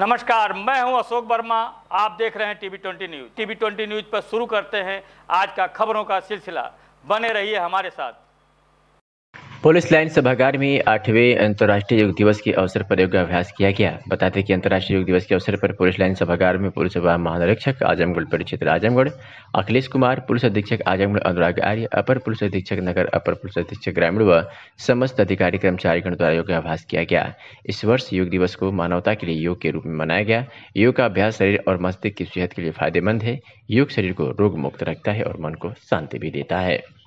नमस्कार मैं हूं अशोक वर्मा आप देख रहे हैं TV twenty news TV twenty news पर शुरू करते हैं आज का खबरों का सिलसिला बने रहिए हमारे साथ पुलिस लाइन सभागार में आठवें अंतर्राष्ट्रीय योग दिवस के अवसर पर योगाभ्यास किया गया बताते कि अंतर्राष्ट्रीय योग दिवस के अवसर पर पुलिस लाइन सभागार में पुलिस महानिरीक्षक आजमगढ़ परिक्षेत्र आजमगढ़ अखिलेश कुमार पुलिस अधीक्षक आजमगढ़ अनुराग आर्य अपर पुलिस अधीक्षक नगर अपर पुलिस अधीक्षक ग्रामीण व समस्त अधिकारी कर्मचारीगण द्वारा योगाभ्यास किया गया इस वर्ष योग दिवस को मानवता के लिए योग के रूप में मनाया गया योग का अभ्यास शरीर और मस्तिष्क की सेहत के लिए फायदेमंद है योग शरीर को रोग मुक्त रखता है और मन को शांति भी देता है